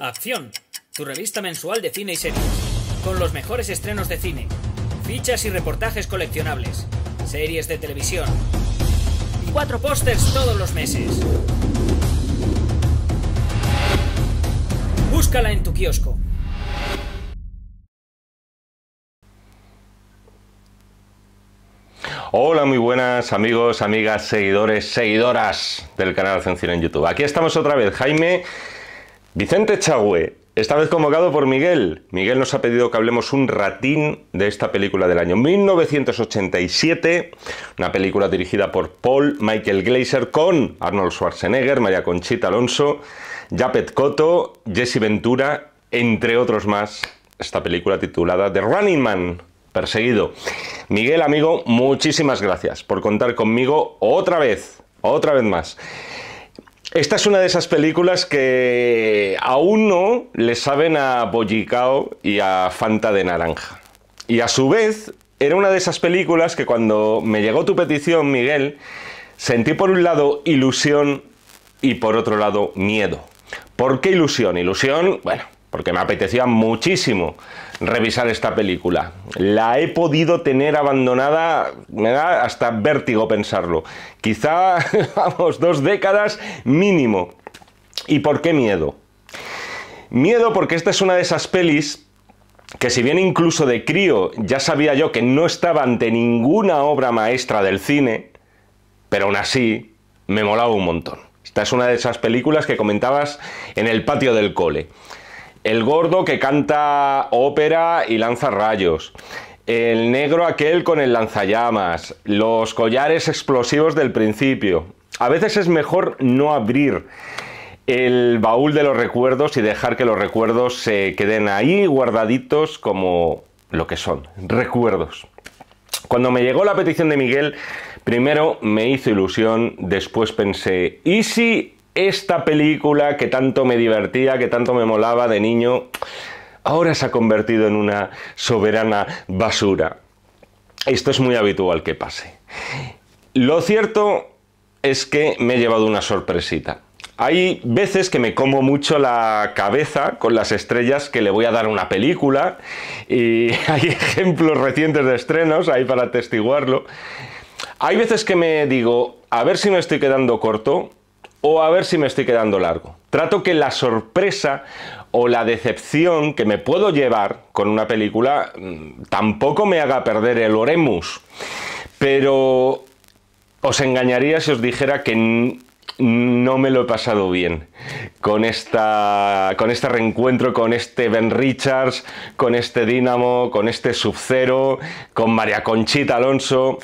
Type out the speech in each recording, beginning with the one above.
Acción, tu revista mensual de cine y series, con los mejores estrenos de cine, fichas y reportajes coleccionables, series de televisión, y cuatro pósters todos los meses. Búscala en tu kiosco. Hola, muy buenas amigos, amigas, seguidores, seguidoras del canal sencillo en YouTube. Aquí estamos otra vez, Jaime Vicente Chagüe, esta vez convocado por Miguel. Miguel nos ha pedido que hablemos un ratín de esta película del año 1987, una película dirigida por Paul Michael Glaser con Arnold Schwarzenegger, María Conchita Alonso, Japet Cotto, Jesse Ventura, entre otros más. Esta película titulada The Running Man, perseguido. Miguel, amigo, muchísimas gracias por contar conmigo otra vez, otra vez más. Esta es una de esas películas que aún no le saben a Bollicao y a Fanta de Naranja. Y a su vez, era una de esas películas que cuando me llegó tu petición, Miguel, sentí por un lado ilusión y por otro lado miedo. ¿Por qué ilusión? Ilusión, bueno, porque me apetecía muchísimo revisar esta película. La he podido tener abandonada, me da hasta vértigo pensarlo. Quizá, vamos, dos décadas mínimo. ¿Y por qué miedo? Miedo porque esta es una de esas pelis que si bien incluso de crío ya sabía yo que no estaba ante ninguna obra maestra del cine, pero aún así me molaba un montón. Esta es una de esas películas que comentabas en el patio del cole. El gordo que canta ópera y lanza rayos. El negro aquel con el lanzallamas. Los collares explosivos del principio. A veces es mejor no abrir el baúl de los recuerdos y dejar que los recuerdos se queden ahí guardaditos como lo que son, recuerdos. Cuando me llegó la petición de Miguel, primero me hizo ilusión, después pensé, ¿y si esta película que tanto me divertía, que tanto me molaba de niño, ahora se ha convertido en una soberana basura. Esto es muy habitual que pase. Lo cierto es que me he llevado una sorpresita. Hay veces que me como mucho la cabeza con las estrellas que le voy a dar a una película y hay ejemplos recientes de estrenos ahí para atestiguarlo. Hay veces que me digo, a ver si me estoy quedando corto o a ver si me estoy quedando largo. Trato que la sorpresa o la decepción que me puedo llevar con una película mm, tampoco me haga perder el Oremus. Pero os engañaría si os dijera que no me lo he pasado bien con, esta, con este reencuentro, con este Ben Richards, con este dinamo con este sub con María Conchita Alonso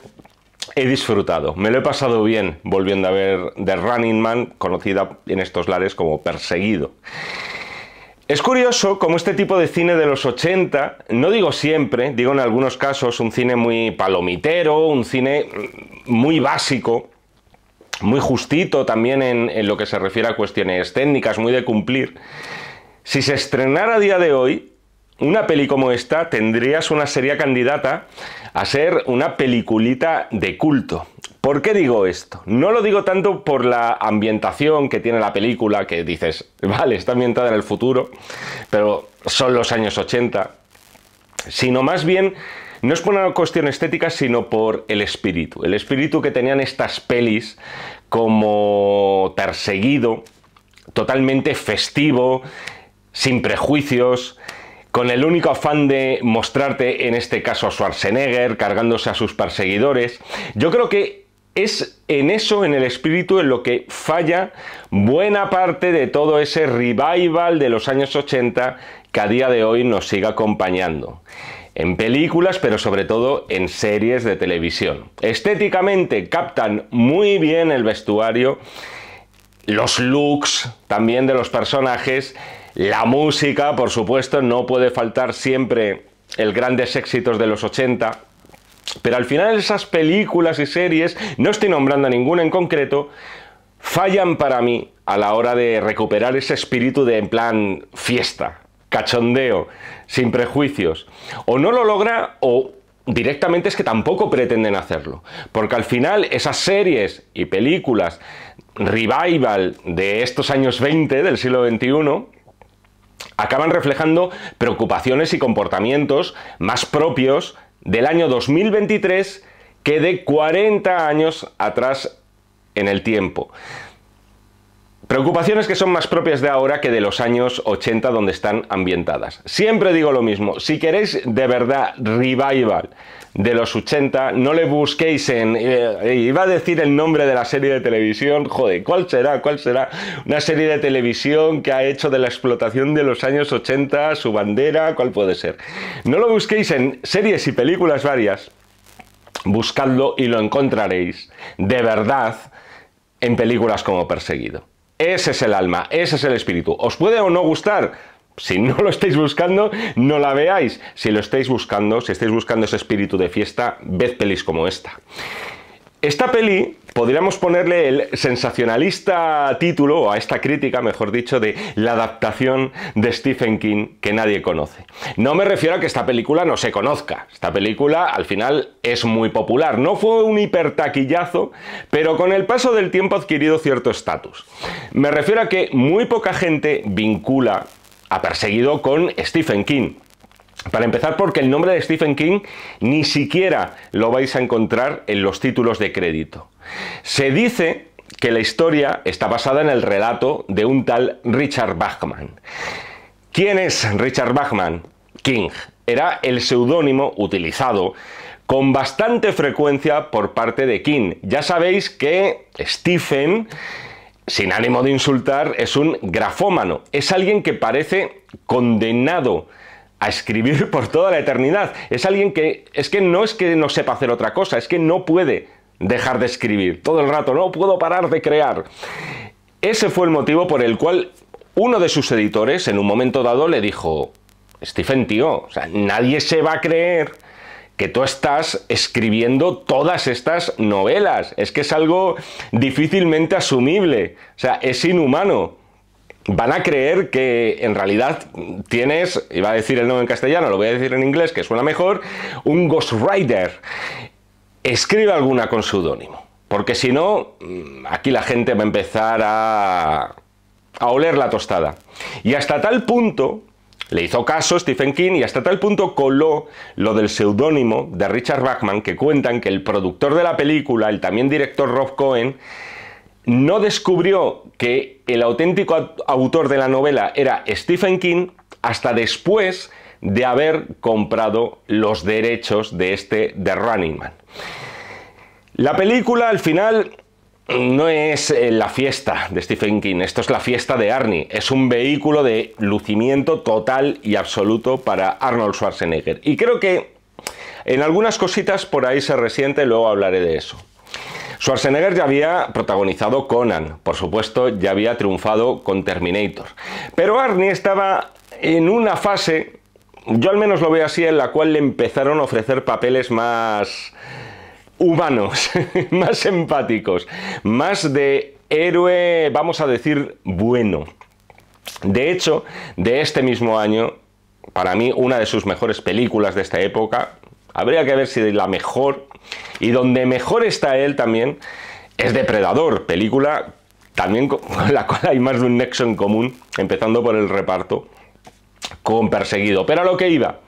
he disfrutado, me lo he pasado bien volviendo a ver The Running Man, conocida en estos lares como Perseguido. Es curioso como este tipo de cine de los 80, no digo siempre, digo en algunos casos un cine muy palomitero, un cine muy básico, muy justito también en, en lo que se refiere a cuestiones técnicas, muy de cumplir. Si se estrenara a día de hoy, una peli como esta tendrías una seria candidata a ser una peliculita de culto. ¿Por qué digo esto? No lo digo tanto por la ambientación que tiene la película, que dices, vale, está ambientada en el futuro, pero son los años 80, sino más bien no es por una cuestión estética, sino por el espíritu. El espíritu que tenían estas pelis como perseguido, totalmente festivo, sin prejuicios, con el único afán de mostrarte, en este caso a Schwarzenegger, cargándose a sus perseguidores. Yo creo que es en eso, en el espíritu, en lo que falla buena parte de todo ese revival de los años 80 que a día de hoy nos sigue acompañando. En películas, pero sobre todo en series de televisión. Estéticamente captan muy bien el vestuario, los looks también de los personajes la música, por supuesto, no puede faltar siempre el grandes éxitos de los 80. Pero al final esas películas y series, no estoy nombrando a ninguna en concreto, fallan para mí a la hora de recuperar ese espíritu de en plan fiesta, cachondeo, sin prejuicios. O no lo logra o directamente es que tampoco pretenden hacerlo. Porque al final esas series y películas revival de estos años 20 del siglo XXI acaban reflejando preocupaciones y comportamientos más propios del año 2023 que de 40 años atrás en el tiempo. Preocupaciones que son más propias de ahora que de los años 80 donde están ambientadas. Siempre digo lo mismo, si queréis de verdad revival de los 80. No le busquéis en... Eh, eh, iba a decir el nombre de la serie de televisión. Joder, ¿cuál será? ¿Cuál será? Una serie de televisión que ha hecho de la explotación de los años 80 su bandera. ¿Cuál puede ser? No lo busquéis en series y películas varias. Buscadlo y lo encontraréis. De verdad en películas como Perseguido. Ese es el alma, ese es el espíritu. ¿Os puede o no gustar? Si no lo estáis buscando, no la veáis. Si lo estáis buscando, si estáis buscando ese espíritu de fiesta, ved pelis como esta. Esta peli podríamos ponerle el sensacionalista título, o a esta crítica, mejor dicho, de la adaptación de Stephen King que nadie conoce. No me refiero a que esta película no se conozca. Esta película, al final, es muy popular. No fue un hipertaquillazo, pero con el paso del tiempo ha adquirido cierto estatus. Me refiero a que muy poca gente vincula ha perseguido con Stephen King. Para empezar, porque el nombre de Stephen King ni siquiera lo vais a encontrar en los títulos de crédito. Se dice que la historia está basada en el relato de un tal Richard Bachman. ¿Quién es Richard Bachman? King. Era el seudónimo utilizado con bastante frecuencia por parte de King. Ya sabéis que Stephen sin ánimo de insultar, es un grafómano. Es alguien que parece condenado a escribir por toda la eternidad. Es alguien que es que no es que no sepa hacer otra cosa, es que no puede dejar de escribir todo el rato, no puedo parar de crear. Ese fue el motivo por el cual uno de sus editores en un momento dado le dijo, Stephen, tío, sea, nadie se va a creer que tú estás escribiendo todas estas novelas. Es que es algo difícilmente asumible. O sea, es inhumano. Van a creer que en realidad tienes, iba a decir el nombre en castellano, lo voy a decir en inglés, que suena mejor, un ghostwriter. Escribe alguna con seudónimo. Porque si no, mm, aquí la gente va a empezar a, a oler la tostada. Y hasta tal punto le hizo caso Stephen King y hasta tal punto coló lo del seudónimo de Richard Bachman que cuentan que el productor de la película, el también director Rob Cohen, no descubrió que el auténtico autor de la novela era Stephen King hasta después de haber comprado los derechos de este The Running Man. La película al final no es eh, la fiesta de Stephen King, esto es la fiesta de Arnie. Es un vehículo de lucimiento total y absoluto para Arnold Schwarzenegger. Y creo que en algunas cositas por ahí se resiente, luego hablaré de eso. Schwarzenegger ya había protagonizado Conan, por supuesto, ya había triunfado con Terminator. Pero Arnie estaba en una fase, yo al menos lo veo así, en la cual le empezaron a ofrecer papeles más humanos, más empáticos, más de héroe, vamos a decir, bueno. De hecho, de este mismo año, para mí una de sus mejores películas de esta época, habría que ver si la mejor, y donde mejor está él también, es Depredador, película también con la cual hay más de un nexo en común, empezando por el reparto con Perseguido. Pero a lo que iba,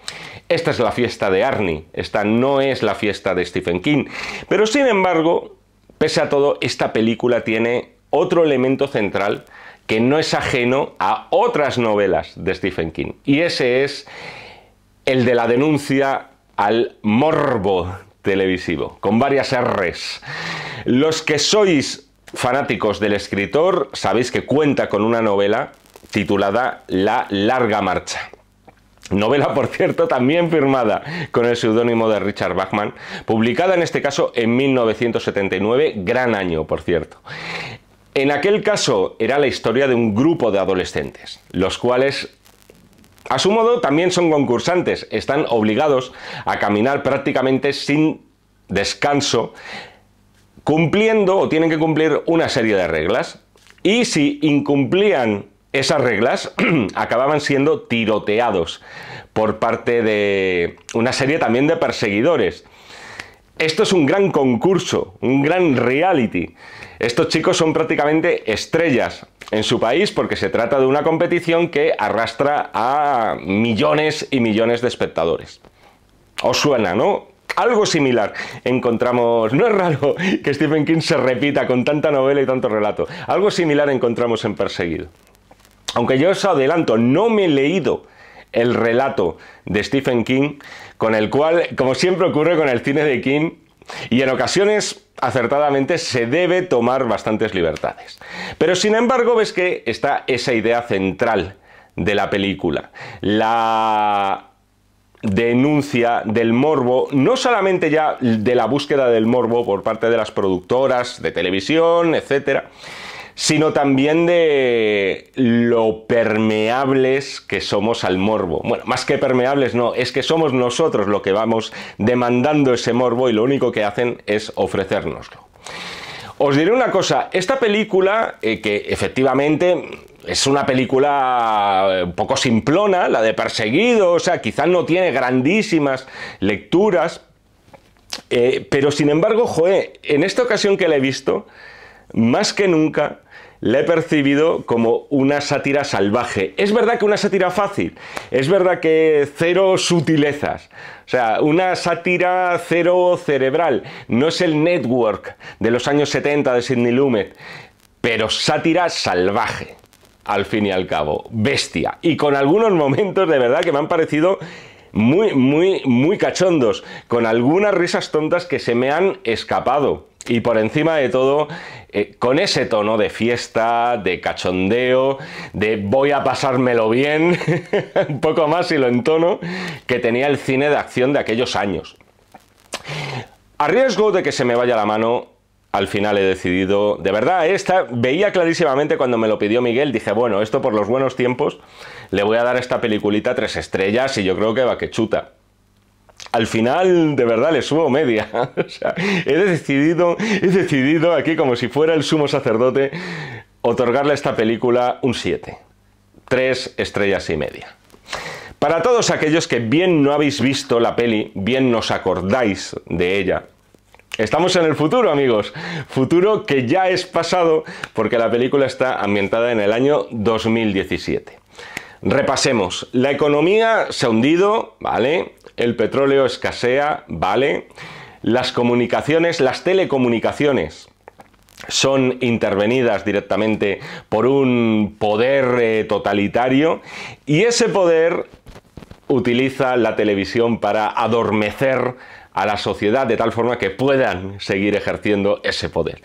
esta es la fiesta de Arnie, esta no es la fiesta de Stephen King. Pero sin embargo, pese a todo, esta película tiene otro elemento central que no es ajeno a otras novelas de Stephen King. Y ese es el de la denuncia al morbo televisivo, con varias Rs. Los que sois fanáticos del escritor sabéis que cuenta con una novela titulada La larga marcha. Novela, por cierto, también firmada con el seudónimo de Richard Bachman, publicada en este caso en 1979, gran año, por cierto. En aquel caso era la historia de un grupo de adolescentes, los cuales a su modo también son concursantes, están obligados a caminar prácticamente sin descanso, cumpliendo o tienen que cumplir una serie de reglas. Y si incumplían esas reglas acababan siendo tiroteados por parte de una serie también de perseguidores. Esto es un gran concurso, un gran reality. Estos chicos son prácticamente estrellas en su país porque se trata de una competición que arrastra a millones y millones de espectadores. ¿Os suena, no? Algo similar encontramos, no es raro que Stephen King se repita con tanta novela y tanto relato, algo similar encontramos en Perseguido. Aunque yo os adelanto, no me he leído el relato de Stephen King, con el cual, como siempre ocurre con el cine de King, y en ocasiones acertadamente se debe tomar bastantes libertades. Pero sin embargo ves que está esa idea central de la película, la denuncia del morbo, no solamente ya de la búsqueda del morbo por parte de las productoras de televisión, etcétera, sino también de lo permeables que somos al morbo. Bueno, más que permeables no, es que somos nosotros lo que vamos demandando ese morbo y lo único que hacen es ofrecérnoslo. Os diré una cosa, esta película, eh, que efectivamente es una película eh, un poco simplona, la de Perseguido, o sea, quizás no tiene grandísimas lecturas, eh, pero sin embargo, joe, en esta ocasión que la he visto, más que nunca le he percibido como una sátira salvaje. Es verdad que una sátira fácil, es verdad que cero sutilezas, o sea, una sátira cero cerebral, no es el network de los años 70 de Sidney Lumet, pero sátira salvaje, al fin y al cabo, bestia, y con algunos momentos de verdad que me han parecido muy, muy, muy cachondos, con algunas risas tontas que se me han escapado. Y por encima de todo, eh, con ese tono de fiesta, de cachondeo, de voy a pasármelo bien, un poco más y lo entono, que tenía el cine de acción de aquellos años. A riesgo de que se me vaya la mano, al final he decidido, de verdad, esta veía clarísimamente cuando me lo pidió Miguel, dije, bueno, esto por los buenos tiempos, le voy a dar a esta peliculita tres estrellas y yo creo que va que chuta. Al final, de verdad, le subo media. o sea, he decidido, he decidido aquí como si fuera el sumo sacerdote otorgarle a esta película un 7. Tres estrellas y media. Para todos aquellos que bien no habéis visto la peli, bien nos acordáis de ella, Estamos en el futuro, amigos. Futuro que ya es pasado porque la película está ambientada en el año 2017. Repasemos. La economía se ha hundido, ¿vale? El petróleo escasea, ¿vale? Las comunicaciones, las telecomunicaciones son intervenidas directamente por un poder eh, totalitario y ese poder utiliza la televisión para adormecer a la sociedad de tal forma que puedan seguir ejerciendo ese poder.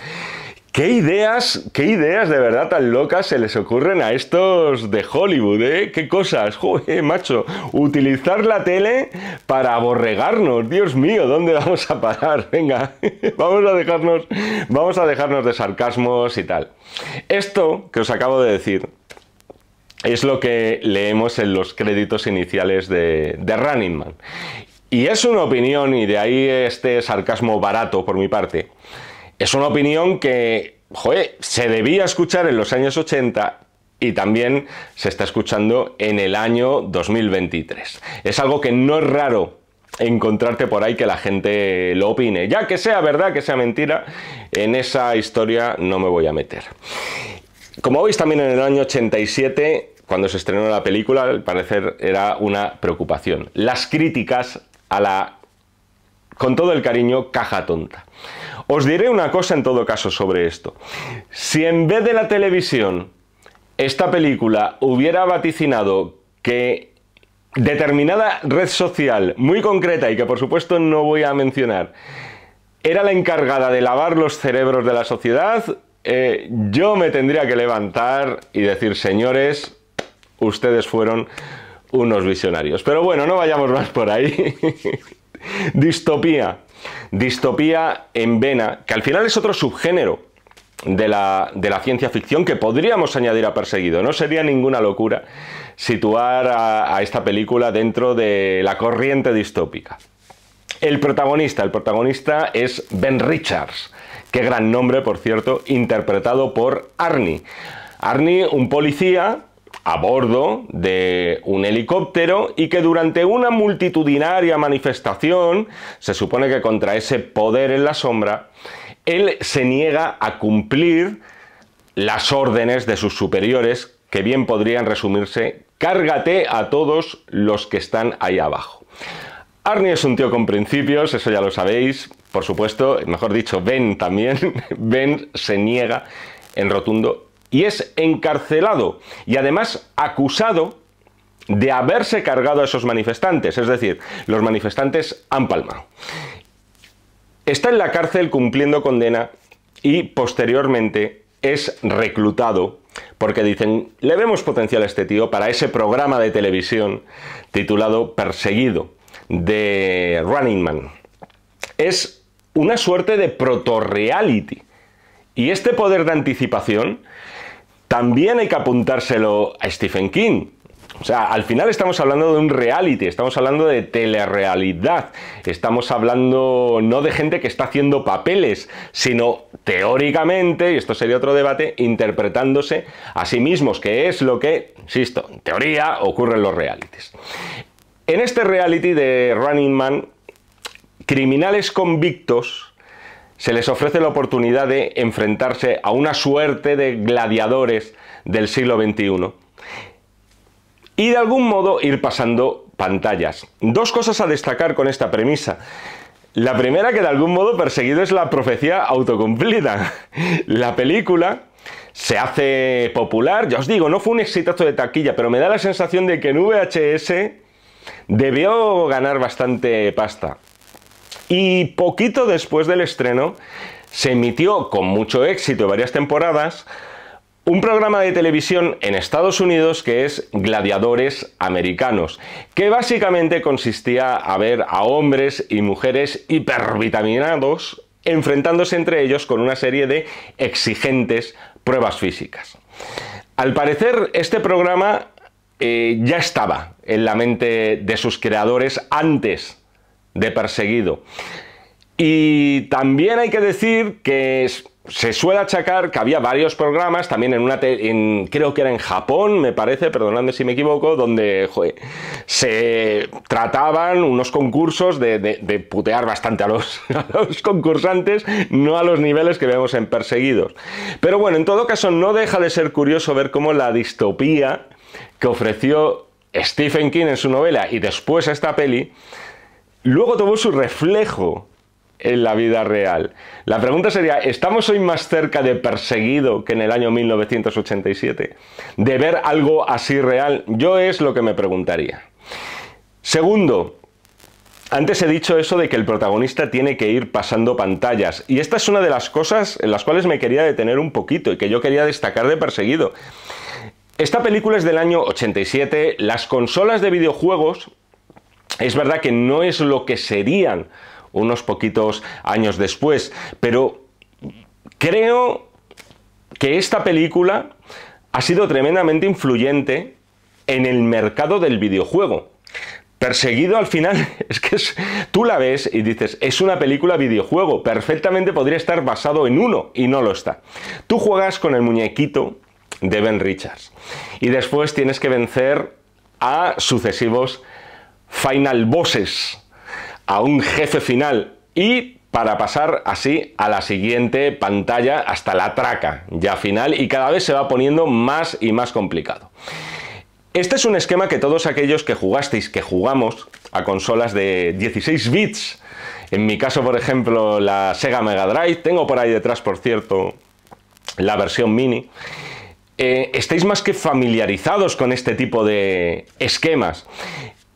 ¿Qué ideas, qué ideas de verdad tan locas se les ocurren a estos de Hollywood, eh? ¿Qué cosas? Joder, macho, utilizar la tele para aborregarnos. Dios mío, ¿dónde vamos a parar? Venga, vamos a dejarnos, vamos a dejarnos de sarcasmos y tal. Esto que os acabo de decir es lo que leemos en los créditos iniciales de, de Running Man. Y es una opinión, y de ahí este sarcasmo barato por mi parte, es una opinión que, joder, se debía escuchar en los años 80 y también se está escuchando en el año 2023. Es algo que no es raro encontrarte por ahí que la gente lo opine. Ya que sea verdad, que sea mentira, en esa historia no me voy a meter. Como veis también en el año 87, cuando se estrenó la película, al parecer era una preocupación. Las críticas la, con todo el cariño, caja tonta. Os diré una cosa en todo caso sobre esto. Si en vez de la televisión esta película hubiera vaticinado que determinada red social muy concreta y que por supuesto no voy a mencionar era la encargada de lavar los cerebros de la sociedad, eh, yo me tendría que levantar y decir, señores, ustedes fueron unos visionarios. Pero bueno, no vayamos más por ahí. Distopía. Distopía en vena, que al final es otro subgénero de la, ciencia ficción que podríamos añadir a Perseguido. No sería ninguna locura situar a, a esta película dentro de la corriente distópica. El protagonista, el protagonista es Ben Richards. Qué gran nombre, por cierto, interpretado por Arnie. Arnie, un policía a bordo de un helicóptero y que durante una multitudinaria manifestación, se supone que contra ese poder en la sombra, él se niega a cumplir las órdenes de sus superiores, que bien podrían resumirse, cárgate a todos los que están ahí abajo. Arnie es un tío con principios, eso ya lo sabéis, por supuesto, mejor dicho, Ben también, Ben se niega en rotundo y es encarcelado y además acusado de haberse cargado a esos manifestantes, es decir, los manifestantes han palmado. Está en la cárcel cumpliendo condena y posteriormente es reclutado porque dicen, le vemos potencial a este tío para ese programa de televisión titulado Perseguido de Running Man. Es una suerte de proto-reality. Y este poder de anticipación también hay que apuntárselo a Stephen King. O sea, al final estamos hablando de un reality, estamos hablando de telerrealidad, estamos hablando no de gente que está haciendo papeles, sino teóricamente, y esto sería otro debate, interpretándose a sí mismos, que es lo que, insisto, en teoría ocurre en los realities. En este reality de Running Man, criminales convictos se les ofrece la oportunidad de enfrentarse a una suerte de gladiadores del siglo XXI y de algún modo ir pasando pantallas. Dos cosas a destacar con esta premisa. La primera que de algún modo perseguido es la profecía autocumplida. La película se hace popular, ya os digo, no fue un exitazo de taquilla, pero me da la sensación de que en VHS debió ganar bastante pasta. Y poquito después del estreno se emitió con mucho éxito varias temporadas un programa de televisión en Estados Unidos que es Gladiadores Americanos, que básicamente consistía a ver a hombres y mujeres hipervitaminados enfrentándose entre ellos con una serie de exigentes pruebas físicas. Al parecer, este programa eh, ya estaba en la mente de sus creadores antes de perseguido. Y también hay que decir que se suele achacar que había varios programas, también en una, en, creo que era en Japón, me parece, perdonadme si me equivoco, donde se trataban unos concursos de, putear bastante a los, concursantes, no a los niveles que vemos en Perseguidos. Pero bueno, en todo caso, no deja de ser curioso ver cómo la distopía que ofreció Stephen King en su novela y después esta peli, luego tuvo su reflejo en la vida real. La pregunta sería, ¿estamos hoy más cerca de perseguido que en el año 1987? ¿De ver algo así real? Yo es lo que me preguntaría. Segundo, antes he dicho eso de que el protagonista tiene que ir pasando pantallas, y esta es una de las cosas en las cuales me quería detener un poquito y que yo quería destacar de perseguido. Esta película es del año 87, las consolas de videojuegos es verdad que no es lo que serían unos poquitos años después, pero creo que esta película ha sido tremendamente influyente en el mercado del videojuego. Perseguido al final, es que tú la ves y dices, es una película videojuego, perfectamente podría estar basado en uno y no lo está. Tú juegas con el muñequito de Ben Richards y después tienes que vencer a sucesivos final bosses, a un jefe final y para pasar así a la siguiente pantalla hasta la traca ya final y cada vez se va poniendo más y más complicado. Este es un esquema que todos aquellos que jugasteis, que jugamos a consolas de 16 bits, en mi caso por ejemplo la Sega Mega Drive, tengo por ahí detrás por cierto la versión mini, eh, estáis más que familiarizados con este tipo de esquemas.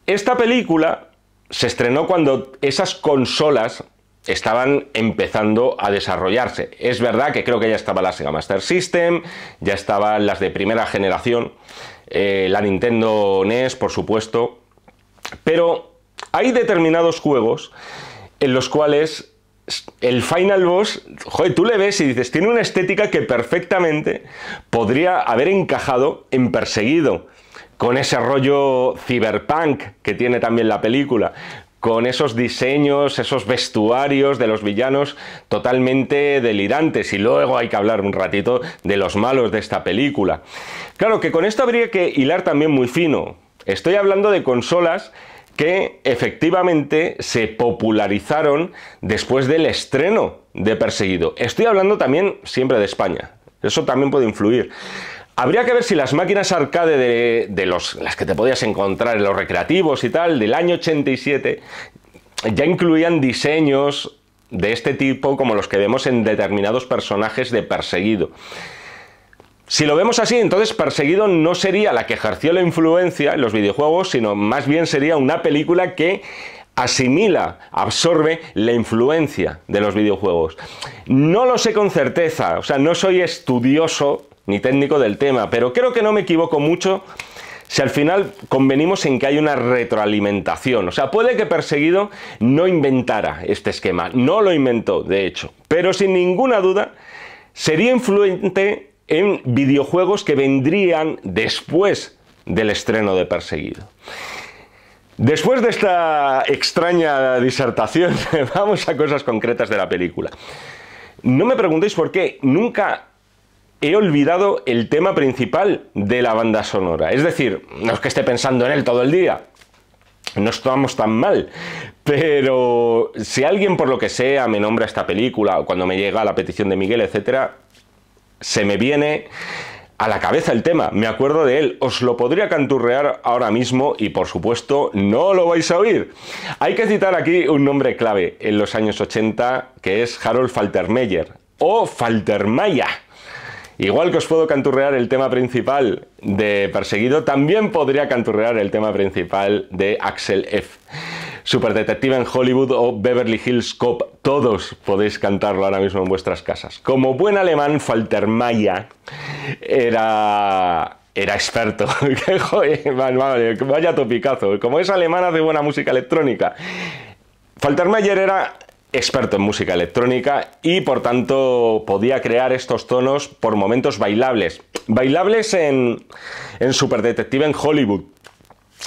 Esta película se estrenó cuando esas consolas estaban empezando a desarrollarse. Es verdad que creo que ya estaba la Sega Master System, ya estaban las de primera generación, eh, la Nintendo NES, por supuesto, pero hay determinados juegos en los cuales el Final Boss, joder, tú le ves y dices, tiene una estética que perfectamente podría haber encajado en Perseguido, con ese rollo ciberpunk que tiene también la película, con esos diseños, esos vestuarios de los villanos totalmente delirantes. Y luego hay que hablar un ratito de los malos de esta película. Claro que con esto habría que hilar también muy fino. Estoy hablando de consolas que efectivamente se popularizaron después del estreno de Perseguido. Estoy hablando también siempre de España. Eso también puede influir. Habría que ver si las máquinas arcade de, las que te podías encontrar en los recreativos y tal, del año 87, ya incluían diseños de este tipo como los que vemos en determinados personajes de Perseguido. Si lo vemos así, entonces Perseguido no sería la que ejerció la influencia en los videojuegos, sino más bien sería una película que asimila, absorbe la influencia de los videojuegos. No lo sé con certeza, o sea, no soy estudioso ni técnico del tema, pero creo que no me equivoco mucho si al final convenimos en que hay una retroalimentación. O sea, puede que Perseguido no inventara este esquema, no lo inventó, de hecho, pero sin ninguna duda sería influente en videojuegos que vendrían después del estreno de Perseguido. Después de esta extraña disertación, vamos a cosas concretas de la película. No me preguntéis por qué nunca he olvidado el tema principal de la banda sonora. Es decir, no es que esté pensando en él todo el día, no estamos tan mal. Pero si alguien por lo que sea me nombra esta película, o cuando me llega la petición de Miguel, etc., se me viene a la cabeza el tema, me acuerdo de él, os lo podría canturrear ahora mismo y por supuesto no lo vais a oír. Hay que citar aquí un nombre clave en los años 80 que es Harold Faltermeyer o Faltermaya Igual que os puedo canturrear el tema principal de Perseguido, también podría canturrear el tema principal de Axel F. Super Detective en Hollywood o Beverly Hills Cop, todos podéis cantarlo ahora mismo en vuestras casas. Como buen alemán, Faltermaya era era experto. vaya topicazo. Como es alemán, hace buena música electrónica. Faltermeyer era experto en música electrónica y por tanto podía crear estos tonos por momentos bailables. Bailables en, Super Detective en Hollywood.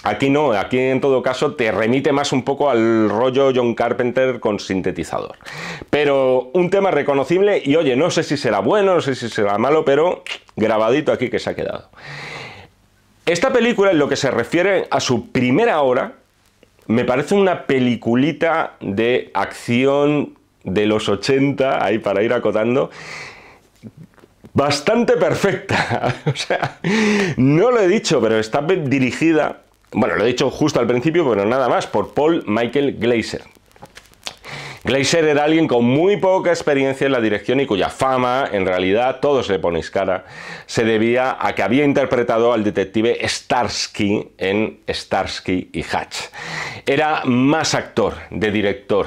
Aquí no, aquí en todo caso te remite más un poco al rollo John Carpenter con sintetizador. Pero un tema reconocible y oye, no sé si será bueno, no sé si será malo, pero grabadito aquí que se ha quedado. Esta película en lo que se refiere a su primera hora, me parece una peliculita de acción de los 80, ahí para ir acotando, bastante perfecta. o sea, no lo he dicho, pero está dirigida, bueno, lo he dicho justo al principio, pero nada más, por Paul Michael Glaser, Glazer era alguien con muy poca experiencia en la dirección y cuya fama, en realidad, todos le ponéis cara, se debía a que había interpretado al detective Starsky en Starsky y Hatch. Era más actor de director.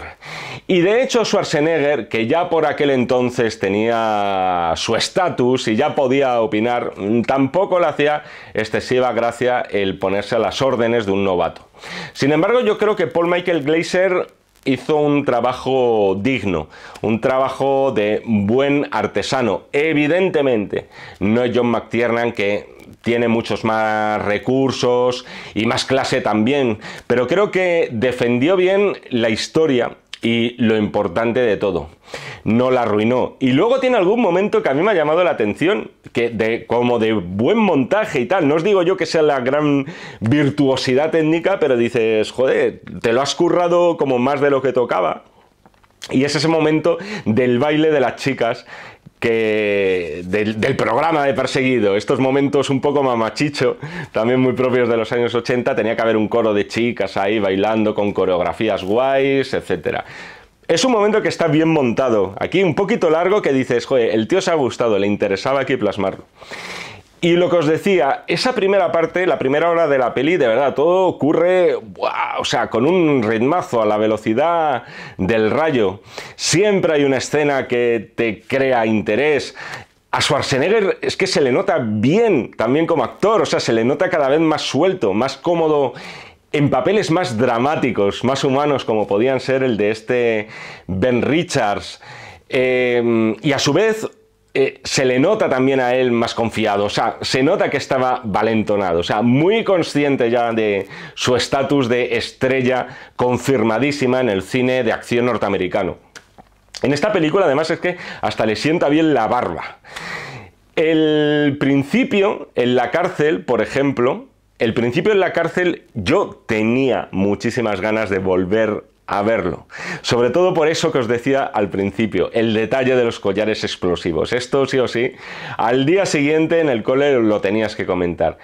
Y de hecho, Schwarzenegger, que ya por aquel entonces tenía su estatus y ya podía opinar, mm, tampoco le hacía excesiva gracia el ponerse a las órdenes de un novato. Sin embargo, yo creo que Paul Michael Glazer hizo un trabajo digno, un trabajo de buen artesano. Evidentemente, no es John McTiernan que tiene muchos más recursos y más clase también, pero creo que defendió bien la historia y lo importante de todo, no la arruinó. Y luego tiene algún momento que a mí me ha llamado la atención, que de, como de buen montaje y tal, no os digo yo que sea la gran virtuosidad técnica, pero dices, joder, te lo has currado como más de lo que tocaba. Y es ese momento del baile de las chicas que del, programa de Perseguido, estos momentos un poco mamachicho, también muy propios de los años 80, tenía que haber un coro de chicas ahí bailando con coreografías guays, etc. Es un momento que está bien montado, aquí un poquito largo que dices, joder, el tío se ha gustado, le interesaba aquí plasmarlo. Y lo que os decía, esa primera parte, la primera hora de la peli, de verdad, todo ocurre, o sea, con un ritmazo a la velocidad del rayo. Siempre hay una escena que te crea interés. A Schwarzenegger es que se le nota bien también como actor, o sea, se le nota cada vez más suelto, más cómodo en papeles más dramáticos, más humanos, como podían ser el de este Ben Richards. Eh, y a su vez, eh, se le nota también a él más confiado, o sea, se nota que estaba valentonado, o sea, muy consciente ya de su estatus de estrella confirmadísima en el cine de acción norteamericano. En esta película además es que hasta le sienta bien la barba. El principio en la cárcel, por ejemplo, el principio en la cárcel yo tenía muchísimas ganas de volver a verlo. Sobre todo por eso que os decía al principio, el detalle de los collares explosivos. Esto sí o sí, al día siguiente en el cole lo tenías que comentar.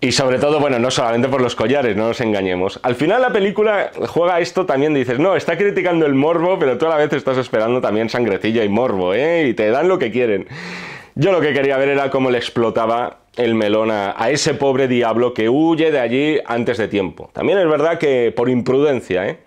Y sobre todo, bueno, no solamente por los collares, no nos engañemos. Al final la película juega esto también, dices, no, está criticando el morbo, pero tú a la vez estás esperando también sangrecilla y morbo, ¿eh? Y te dan lo que quieren. Yo lo que quería ver era cómo le explotaba el melón a, a ese pobre diablo que huye de allí antes de tiempo. También es verdad que por imprudencia, ¿eh?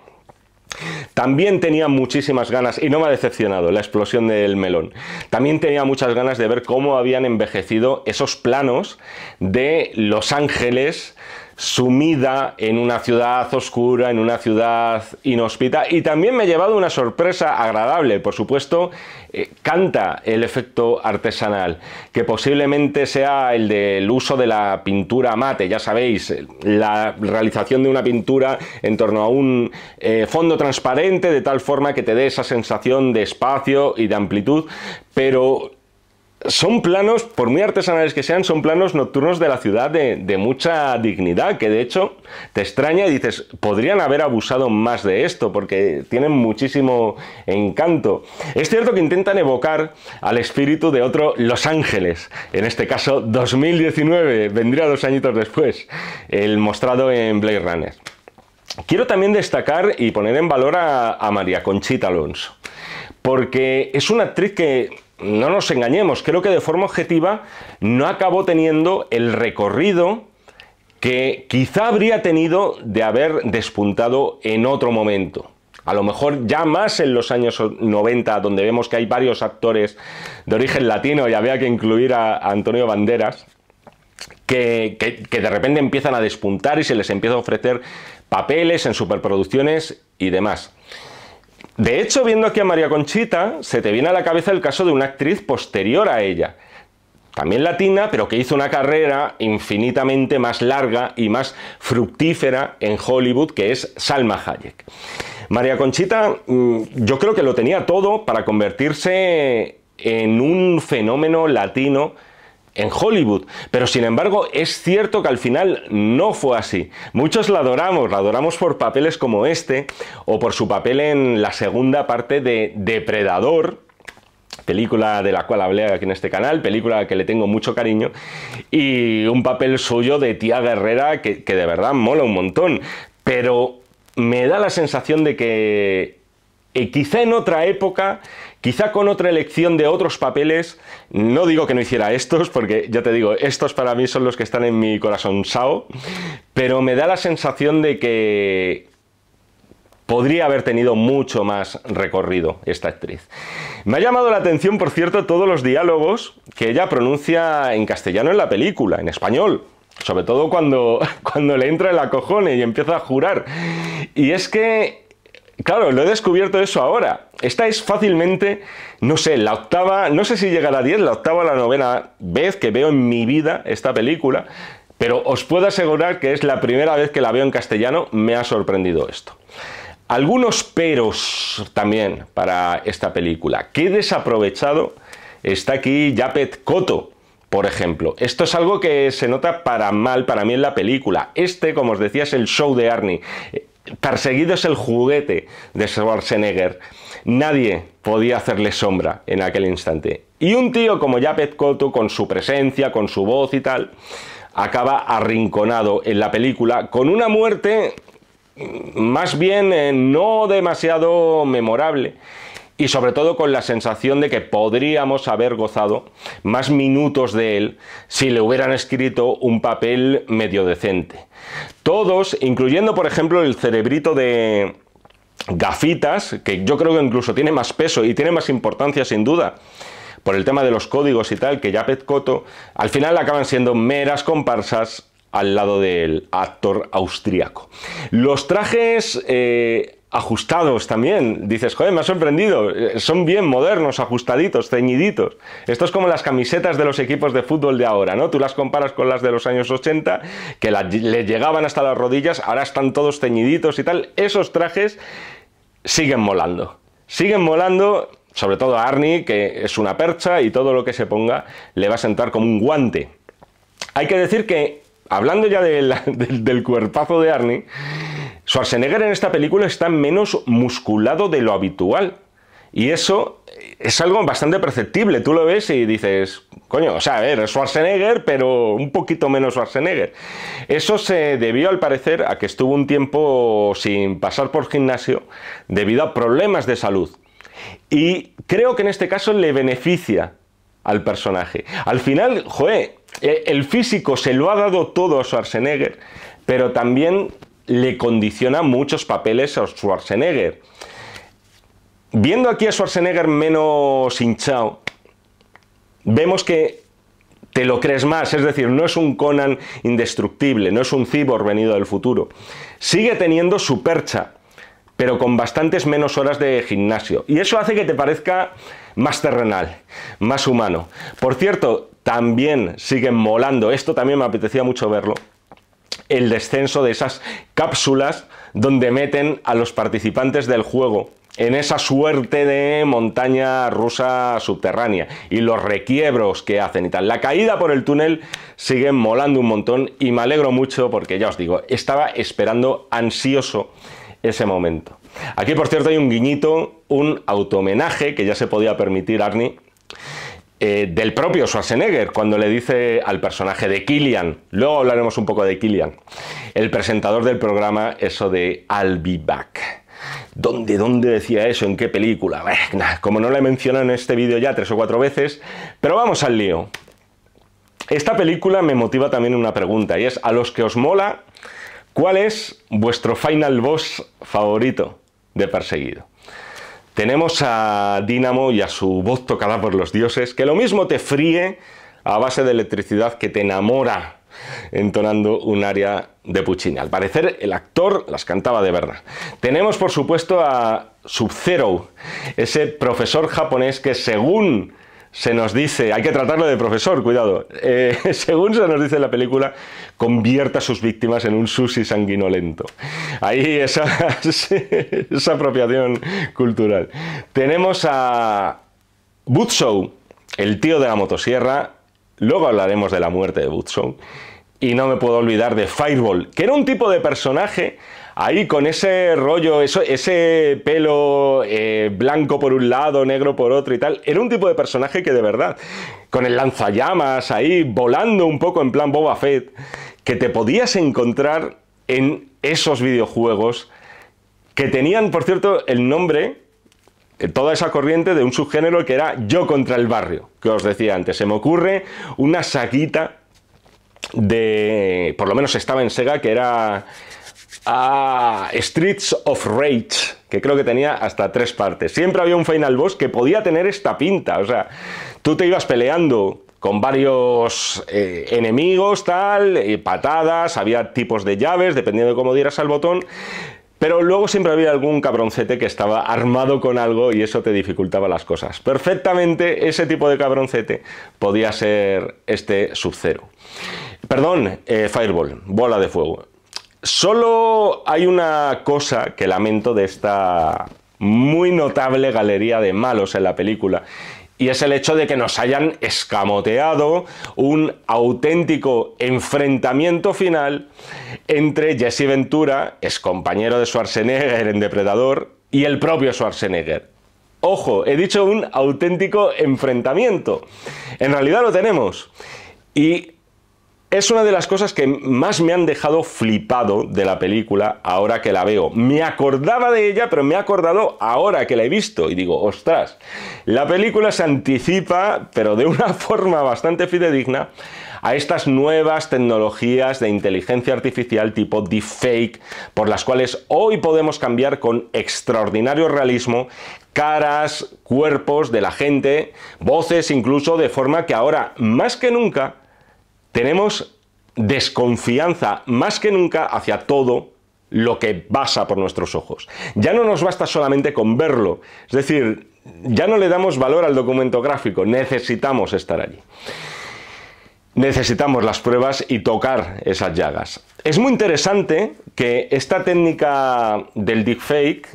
También tenía muchísimas ganas, y no me ha decepcionado la explosión del melón, también tenía muchas ganas de ver cómo habían envejecido esos planos de Los Ángeles sumida en una ciudad oscura, en una ciudad inhóspita. Y también me ha llevado una sorpresa agradable, por supuesto, eh, canta el efecto artesanal, que posiblemente sea el del uso de la pintura mate, ya sabéis, eh, la realización de una pintura en torno a un eh, fondo transparente, de tal forma que te dé esa sensación de espacio y de amplitud, pero son planos, por muy artesanales que sean, son planos nocturnos de la ciudad de, mucha dignidad, que de hecho te extraña y dices, podrían haber abusado más de esto, porque tienen muchísimo encanto. Es cierto que intentan evocar al espíritu de otro Los Ángeles, en este caso 2019, vendría dos añitos después, el mostrado en Blade Runner. Quiero también destacar y poner en valor a, a María Conchita Alonso, porque es una actriz que no nos engañemos, creo que de forma objetiva no acabó teniendo el recorrido que quizá habría tenido de haber despuntado en otro momento. A lo mejor ya más en los años 90, donde vemos que hay varios actores de origen latino y había que incluir a Antonio Banderas, que, que de repente empiezan a despuntar y se les empieza a ofrecer papeles en superproducciones y demás. De hecho, viendo aquí a María Conchita, se te viene a la cabeza el caso de una actriz posterior a ella, también latina, pero que hizo una carrera infinitamente más larga y más fructífera en Hollywood, que es Salma Hayek. María Conchita, mm, yo creo que lo tenía todo para convertirse en un fenómeno latino en Hollywood. Pero sin embargo, es cierto que al final no fue así. Muchos la adoramos, la adoramos por papeles como este, o por su papel en la segunda parte de Depredador, película de la cual hablé aquí en este canal, película que le tengo mucho cariño, y un papel suyo de tía guerrera que, de verdad mola un montón. Pero me da la sensación de que eh, quizá en otra época Quizá con otra elección de otros papeles, no digo que no hiciera estos, porque ya te digo, estos para mí son los que están en mi corazón sao, pero me da la sensación de que podría haber tenido mucho más recorrido esta actriz. Me ha llamado la atención, por cierto, todos los diálogos que ella pronuncia en castellano en la película, en español, sobre todo cuando, cuando le entra la acojone y empieza a jurar. Y es que Claro, lo he descubierto eso ahora. Esta es fácilmente, no sé, la octava, no sé si llega a la 10, la octava o la novena vez que veo en mi vida esta película, pero os puedo asegurar que es la primera vez que la veo en castellano, me ha sorprendido esto. Algunos peros también para esta película. Qué desaprovechado está aquí Japet Koto, por ejemplo. Esto es algo que se nota para mal para mí en la película. Este, como os decía, es el show de Arnie. Perseguido es el juguete de Schwarzenegger. Nadie podía hacerle sombra en aquel instante. Y un tío como Japet Koto, con su presencia, con su voz y tal, acaba arrinconado en la película con una muerte más bien eh, no demasiado memorable y sobre todo con la sensación de que podríamos haber gozado más minutos de él si le hubieran escrito un papel medio decente. Todos, incluyendo por ejemplo el cerebrito de gafitas, que yo creo que incluso tiene más peso y tiene más importancia sin duda, por el tema de los códigos y tal, que ya Petcoto, al final acaban siendo meras comparsas al lado del actor austriaco. Los trajes eh, ajustados también. Dices, joder, me ha sorprendido. Eh, son bien modernos, ajustaditos, ceñiditos. Esto es como las camisetas de los equipos de fútbol de ahora, ¿no? Tú las comparas con las de los años 80, que le llegaban hasta las rodillas, ahora están todos ceñiditos y tal. Esos trajes siguen molando. Siguen molando, sobre todo a Arnie, que es una percha y todo lo que se ponga le va a sentar como un guante. Hay que decir que, hablando ya del cuerpazo de Arnie, Schwarzenegger en esta película está menos musculado de lo habitual. Y eso es algo bastante perceptible. Tú lo ves y dices, coño, o sea, es Schwarzenegger, pero un poquito menos Schwarzenegger. Eso se debió, al parecer, a que estuvo un tiempo sin pasar por gimnasio debido a problemas de salud. Y creo que en este caso le beneficia al personaje. Al final, joe, e, el físico se lo ha dado todo a Schwarzenegger, pero también le condiciona muchos papeles a Schwarzenegger. Viendo aquí a Schwarzenegger menos hinchado, vemos que te lo crees más, es decir, no es un Conan indestructible, no es un cyborg venido del futuro. Sigue teniendo su percha, pero con bastantes menos horas de gimnasio. Y eso hace que te parezca más terrenal, más humano. Por cierto, también siguen molando, esto también me apetecía mucho verlo, el descenso de esas cápsulas donde meten a los participantes del juego en esa suerte de montaña rusa subterránea y los requiebros que hacen y tal. La caída por el túnel sigue molando un montón y me alegro mucho porque ya os digo, estaba esperando ansioso ese momento. Aquí por cierto hay un guiñito, un automenaje que ya se podía permitir Arnie eh, del propio Schwarzenegger, cuando le dice al personaje de Killian, luego hablaremos un poco de Killian, el presentador del programa, eso de I'll be back. ¿Dónde, dónde decía eso? ¿En qué película? como no la he mencionado en este vídeo ya tres o cuatro veces, pero vamos al lío. Esta película me motiva también una pregunta, y es, a los que os mola, ¿cuál es vuestro final boss favorito de perseguido? Tenemos a Dínamo y a su voz tocada por los dioses, que lo mismo te fríe a base de electricidad que te enamora entonando un área de Puccini. Al parecer, el actor las cantaba de verdad. Tenemos, por supuesto, a Sub-Zero, ese profesor japonés que, según se nos dice, hay que tratarlo de profesor, cuidado, eh, según se nos dice en la película, convierta a sus víctimas en un sushi sanguinolento. Ahí esa, esa apropiación cultural. Tenemos a Butzow, el tío de la motosierra, luego hablaremos de la muerte de Butzow, y no me puedo olvidar de Fireball, que era un tipo de personaje ahí con ese rollo, ese pelo eh, blanco por un lado, negro por otro y tal. Era un tipo de personaje que de verdad, con el lanzallamas ahí, volando un poco en plan Boba Fett, que te podías encontrar en esos videojuegos que tenían, por cierto, el nombre eh, toda esa corriente de un subgénero que era yo contra el barrio, que os decía antes. Se me ocurre una saquita de, por lo menos estaba en Sega, que era ah, Streets of Rage, que creo que tenía hasta tres partes. Siempre había un final boss que podía tener esta pinta, o sea, tú te ibas peleando con varios eh, enemigos, tal, y eh, patadas, había tipos de llaves, dependiendo de cómo dieras al botón, pero luego siempre había algún cabroncete que estaba armado con algo y eso te dificultaba las cosas. Perfectamente ese tipo de cabroncete podía ser este sub-zero. Perdón, eh, Fireball, bola de fuego. Solo hay una cosa que lamento de esta muy notable galería de malos en la película, y es el hecho de que nos hayan escamoteado un auténtico enfrentamiento final entre Jesse Ventura, ex compañero de Schwarzenegger en Depredador, y el propio Schwarzenegger. Ojo, he dicho un auténtico enfrentamiento. En realidad lo tenemos. Y es una de las cosas que más me han dejado flipado de la película ahora que la veo. Me acordaba de ella, pero me he acordado ahora que la he visto. Y digo, ostras, la película se anticipa, pero de una forma bastante fidedigna, a estas nuevas tecnologías de inteligencia artificial tipo deepfake, por las cuales hoy podemos cambiar con extraordinario realismo caras, cuerpos de la gente, voces incluso, de forma que ahora, más que nunca, tenemos desconfianza más que nunca hacia todo lo que pasa por nuestros ojos. Ya no nos basta solamente con verlo, es decir, ya no le damos valor al documento gráfico, necesitamos estar allí. Necesitamos las pruebas y tocar esas llagas. Es muy interesante que esta técnica del deepfake,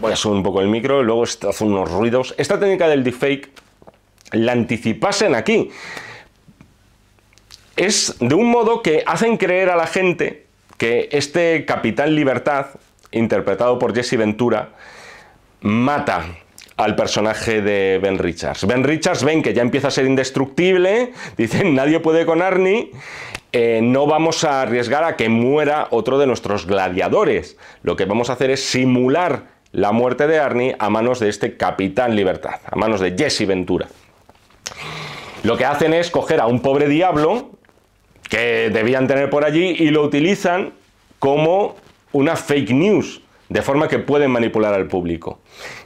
voy a subir un poco el micro, luego hace unos ruidos, esta técnica del deepfake la anticipasen aquí es de un modo que hacen creer a la gente que este Capitán Libertad, interpretado por Jesse Ventura, mata al personaje de Ben Richards. Ben Richards ven que ya empieza a ser indestructible, dicen nadie puede con Arnie, eh, no vamos a arriesgar a que muera otro de nuestros gladiadores. Lo que vamos a hacer es simular la muerte de Arnie a manos de este Capitán Libertad, a manos de Jesse Ventura. Lo que hacen es coger a un pobre diablo, que debían tener por allí y lo utilizan como una fake news, de forma que pueden manipular al público.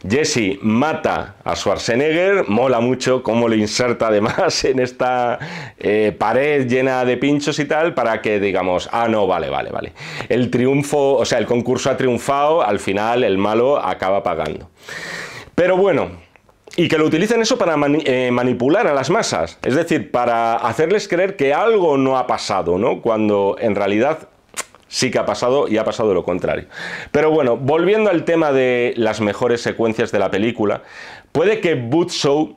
Jesse mata a Schwarzenegger, mola mucho cómo lo inserta además en esta eh, pared llena de pinchos y tal, para que digamos, ah, no, vale, vale, vale. El triunfo, o sea, el concurso ha triunfado, al final el malo acaba pagando. Pero bueno, y que lo utilicen eso para eh, manipular a las masas, es decir, para hacerles creer que algo no ha pasado, ¿no? Cuando en realidad sí que ha pasado y ha pasado lo contrario. Pero bueno, volviendo al tema de las mejores secuencias de la película, puede que Show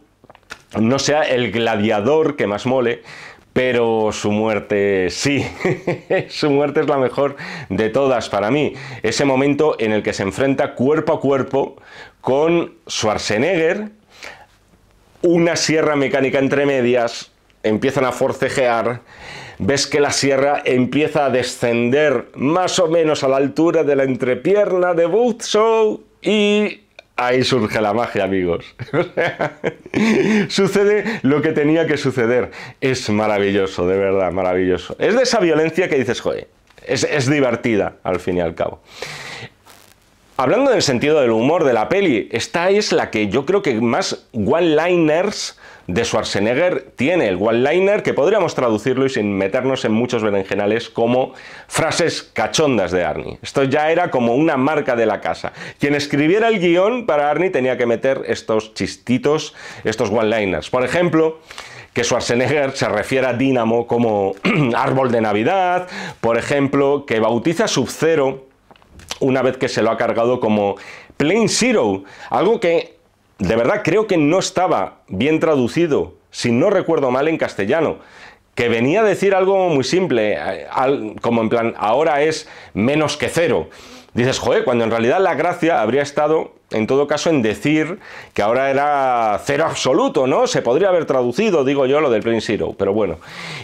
no sea el gladiador que más mole, pero su muerte sí, su muerte es la mejor de todas para mí. Ese momento en el que se enfrenta cuerpo a cuerpo con Schwarzenegger, una sierra mecánica entre medias, empiezan a forcejear, ves que la sierra empieza a descender más o menos a la altura de la entrepierna de show y ahí surge la magia, amigos. Sucede lo que tenía que suceder. Es maravilloso, de verdad, maravilloso. Es de esa violencia que dices, joder, es, es divertida al fin y al cabo. Hablando del sentido del humor de la peli, esta es la que yo creo que más one-liners de Schwarzenegger tiene. El one-liner que podríamos traducirlo y sin meternos en muchos berenjenales como frases cachondas de Arnie. Esto ya era como una marca de la casa. Quien escribiera el guión para Arnie tenía que meter estos chistitos, estos one-liners. Por ejemplo, que Schwarzenegger se refiere a Dynamo como árbol de Navidad, por ejemplo, que bautiza Sub-Zero una vez que se lo ha cargado como Plain Zero, algo que de verdad creo que no estaba bien traducido, si no recuerdo mal en castellano, que venía a decir algo muy simple, eh, como en plan, ahora es menos que cero dices, joder, cuando en realidad la gracia habría estado, en todo caso, en decir que ahora era cero absoluto, ¿no? Se podría haber traducido, digo yo, lo del Prince Zero, pero bueno.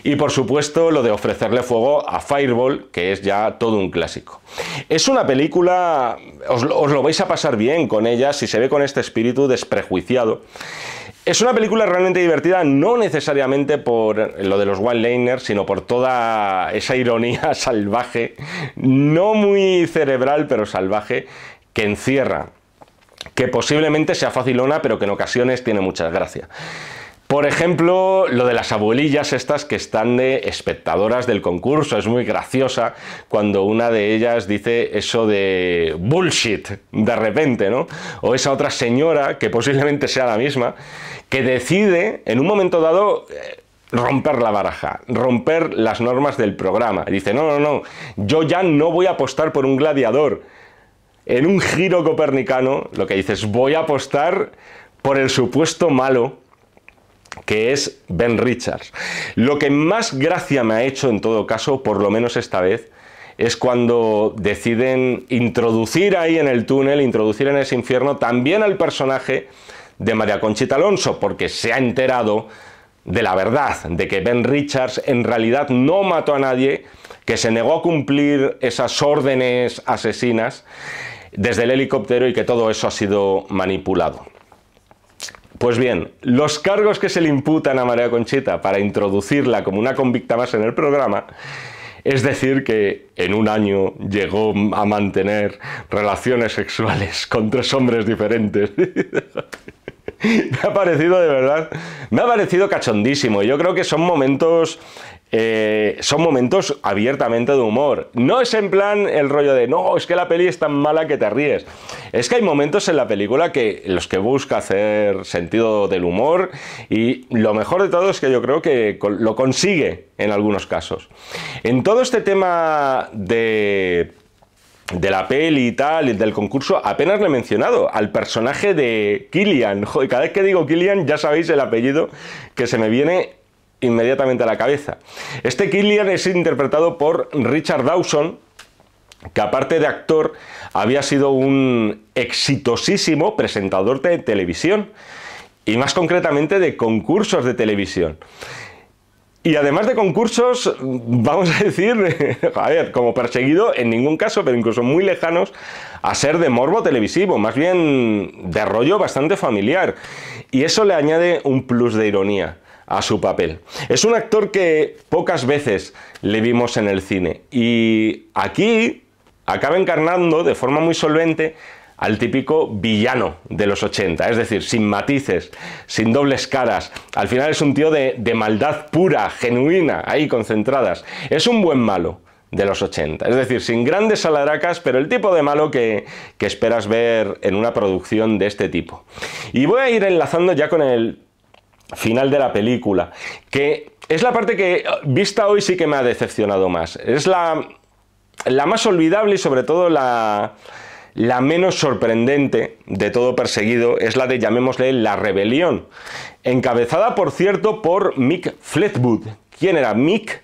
Y por supuesto, lo de ofrecerle fuego a Fireball, que es ya todo un clásico. Es una película, os, os lo vais a pasar bien con ella si se ve con este espíritu desprejuiciado es una película realmente divertida, no necesariamente por lo de los one-liners, sino por toda esa ironía salvaje, no muy cerebral, pero salvaje, que encierra, que posiblemente sea facilona, pero que en ocasiones tiene mucha gracia. Por ejemplo, lo de las abuelillas estas que están de espectadoras del concurso. Es muy graciosa cuando una de ellas dice eso de bullshit de repente, ¿no? O esa otra señora, que posiblemente sea la misma, que decide en un momento dado... Eh, romper la baraja, romper las normas del programa. Y dice, no, no, no, yo ya no voy a apostar por un gladiador. En un giro copernicano, lo que dice es, voy a apostar por el supuesto malo que es Ben Richards. Lo que más gracia me ha hecho en todo caso, por lo menos esta vez, es cuando deciden introducir ahí en el túnel, introducir en ese infierno también al personaje de María Conchita Alonso, porque se ha enterado de la verdad, de que Ben Richards en realidad no mató a nadie, que se negó a cumplir esas órdenes asesinas desde el helicóptero y que todo eso ha sido manipulado. Pues bien, los cargos que se le imputan a María Conchita para introducirla como una convicta más en el programa es decir, que en un año llegó a mantener relaciones sexuales con tres hombres diferentes. me ha parecido de verdad, me ha parecido cachondísimo. Yo creo que son momentos eh, son momentos abiertamente de humor. No es en plan el rollo de, no, es que la peli es tan mala que te ríes. Es que hay momentos en la película que los que busca hacer sentido del humor y lo mejor de todo es que yo creo que lo consigue en algunos casos. En todo este tema de de la peli y tal, y del concurso, apenas le he mencionado al personaje de Killian. cada vez que digo Killian ya sabéis el apellido que se me viene inmediatamente a la cabeza. Este Killian es interpretado por Richard Dawson, que aparte de actor había sido un exitosísimo presentador de televisión y más concretamente de concursos de televisión. Y además de concursos, vamos a decir, a ver, como perseguido en ningún caso, pero incluso muy lejanos a ser de morbo televisivo, más bien de rollo bastante familiar. Y eso le añade un plus de ironía a su papel. Es un actor que pocas veces le vimos en el cine y aquí acaba encarnando de forma muy solvente al típico villano de los 80, es decir, sin matices, sin dobles caras. Al final es un tío de, maldad pura, genuina, ahí concentradas. Es un buen malo de los 80, es decir, sin grandes alaracas, pero el tipo de malo que, que esperas ver en una producción de este tipo. Y voy a ir enlazando ya con el final de la película, que es la parte que vista hoy sí que me ha decepcionado más. Es la, la más olvidable y sobre todo la, la menos sorprendente de todo perseguido es la de, llamémosle, la rebelión, encabezada, por cierto, por Mick Fleetwood. ¿Quién era Mick?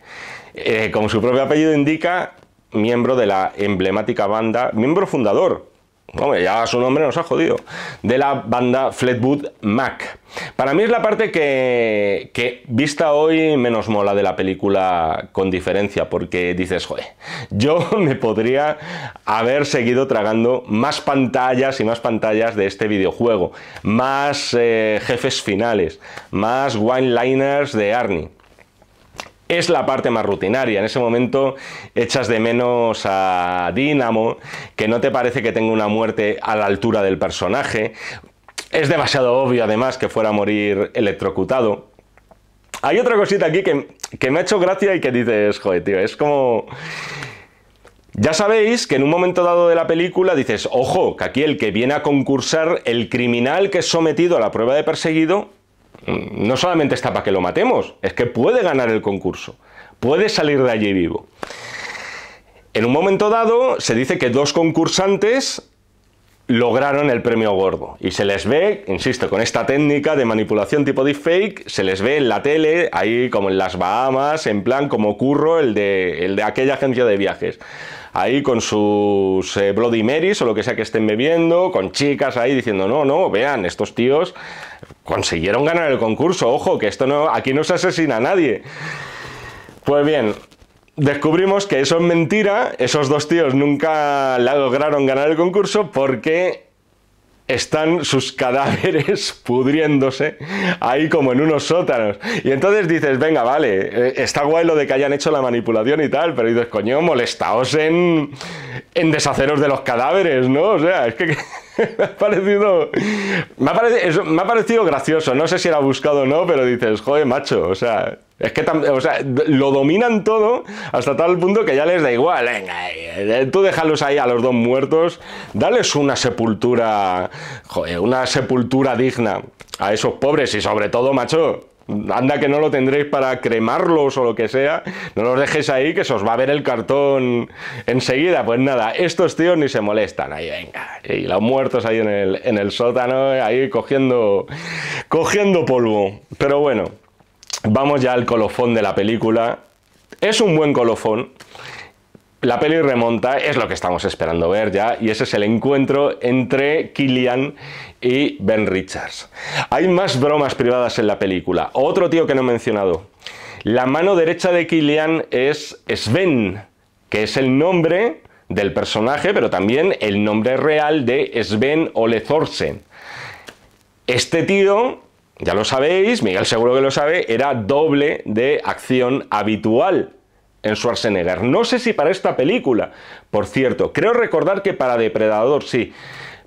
Eh, como su propio apellido indica, miembro de la emblemática banda, miembro fundador Hombre, ya su nombre nos ha jodido. De la banda Fleetwood Mac. Para mí es la parte que, vista hoy menos mola de la película con diferencia, porque dices, joder, yo me podría haber seguido tragando más pantallas y más pantallas de este videojuego, más eh, jefes finales, más wine liners de Arnie es la parte más rutinaria. En ese momento echas de menos a Dínamo, que no te parece que tenga una muerte a la altura del personaje. Es demasiado obvio además que fuera a morir electrocutado. Hay otra cosita aquí que, que me ha hecho gracia y que dices, joder, tío, es como... Ya sabéis que en un momento dado de la película dices, ojo, que aquí el que viene a concursar, el criminal que es sometido a la prueba de perseguido, Mm, no solamente está para que lo matemos, es que puede ganar el concurso, puede salir de allí vivo. En un momento dado se dice que dos concursantes lograron el premio gordo y se les ve, insisto, con esta técnica de manipulación tipo deepfake, se les ve en la tele, ahí como en las Bahamas, en plan como curro el de, el de aquella agencia de viajes ahí con sus eh, Bloody Marys o lo que sea que estén bebiendo, con chicas ahí diciendo, no, no, vean, estos tíos consiguieron ganar el concurso, ojo, que esto no, aquí no se asesina a nadie. Pues bien, descubrimos que eso es mentira, esos dos tíos nunca lograron ganar el concurso porque están sus cadáveres pudriéndose ahí como en unos sótanos. Y entonces dices, venga, vale, eh, está guay lo de que hayan hecho la manipulación y tal, pero dices, coño, molestaos en, en deshaceros de los cadáveres, ¿no? O sea, es que... me ha parecido. Me ha parecido, gracioso. No sé si era buscado o no, pero dices, joder, macho, o sea, es que o lo dominan todo hasta tal punto que ya les da igual. Venga, eh, tú déjalos ahí a los dos muertos, dales una sepultura, una sepultura digna a esos pobres y sobre todo, macho, Anda que no lo tendréis para cremarlos o lo que sea. No los dejéis ahí que se os va a ver el cartón enseguida. Pues nada, estos tíos ni se molestan. Ahí venga. Y los muertos ahí en el, en el sótano, ahí cogiendo, cogiendo polvo. Pero bueno, vamos ya al colofón de la película. Es un buen colofón. La peli remonta, es lo que estamos esperando ver ya, y ese es el encuentro entre Killian y Ben Richards. Hay más bromas privadas en la película. Otro tío que no he mencionado. La mano derecha de Killian es Sven, que es el nombre del personaje, pero también el nombre real de Sven Ole Thorsen. Este tío ya lo sabéis, Miguel seguro que lo sabe, era doble de acción habitual en Schwarzenegger. No sé si para esta película, por cierto, creo recordar que para Depredador sí.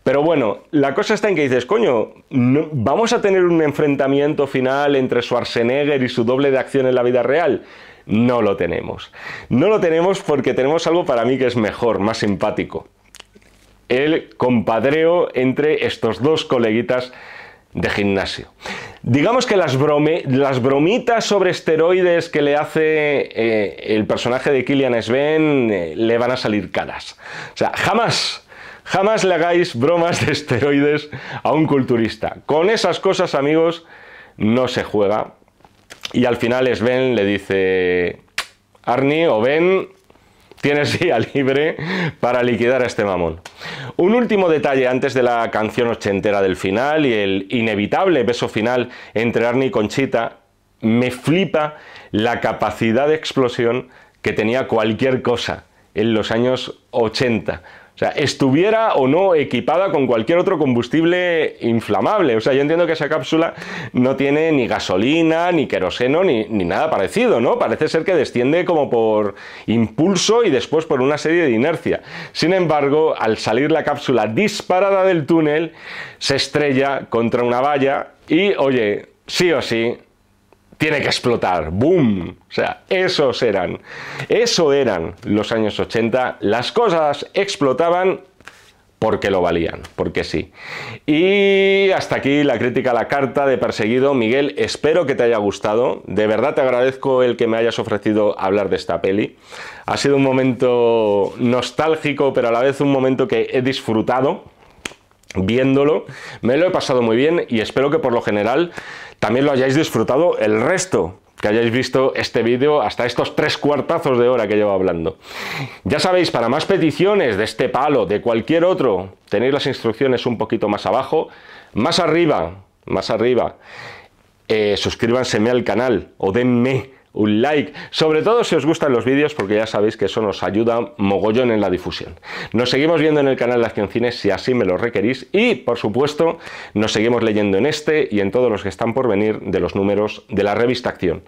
Pero bueno, la cosa está en que dices, coño, ¿vamos a tener un enfrentamiento final entre Schwarzenegger y su doble de acción en la vida real? No lo tenemos. No lo tenemos porque tenemos algo para mí que es mejor, más simpático. El compadreo entre estos dos coleguitas de gimnasio. Digamos que las, las bromitas sobre esteroides que le hace eh, el personaje de Killian Sven eh, le van a salir caras. O sea, jamás jamás le hagáis bromas de esteroides a un culturista. Con esas cosas, amigos, no se juega. Y al final Sven le dice, Arnie o Ben, Tienes día libre para liquidar a este mamón. Un último detalle antes de la canción ochentera del final y el inevitable beso final entre Arnie y Conchita. Me flipa la capacidad de explosión que tenía cualquier cosa en los años 80 o sea, estuviera o no equipada con cualquier otro combustible inflamable. O sea, yo entiendo que esa cápsula no tiene ni gasolina, ni queroseno, ni, nada parecido, ¿no? Parece ser que desciende como por impulso y después por una serie de inercia. Sin embargo, al salir la cápsula disparada del túnel, se estrella contra una valla y, oye, sí o sí, tiene que explotar, ¡boom! O sea, esos eran, eso eran los años 80, las cosas explotaban porque lo valían, porque sí. Y hasta aquí la crítica a la carta de Perseguido. Miguel, espero que te haya gustado. De verdad te agradezco el que me hayas ofrecido hablar de esta peli. Ha sido un momento nostálgico, pero a la vez un momento que he disfrutado viéndolo. Me lo he pasado muy bien y espero que por lo general también lo hayáis disfrutado el resto que hayáis visto este vídeo hasta estos tres cuartazos de hora que llevo hablando. Ya sabéis, para más peticiones de este palo, de cualquier otro, tenéis las instrucciones un poquito más abajo, más arriba, más arriba, eh, suscríbanse al canal o denme un like. Sobre todo si os gustan los vídeos, porque ya sabéis que eso nos ayuda mogollón en la difusión. Nos seguimos viendo en el canal de Acción Cine si así me lo requerís y, por supuesto, nos seguimos leyendo en este y en todos los que están por venir de los números de la revista Acción.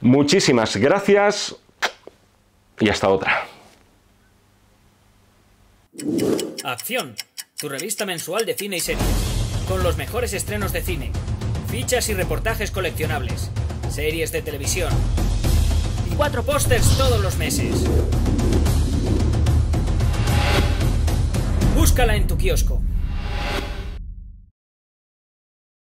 Muchísimas gracias y hasta otra. Acción, tu revista mensual de cine y series, con los mejores estrenos de cine, fichas y reportajes coleccionables series de televisión y cuatro pósters todos los meses. Búscala en tu kiosco.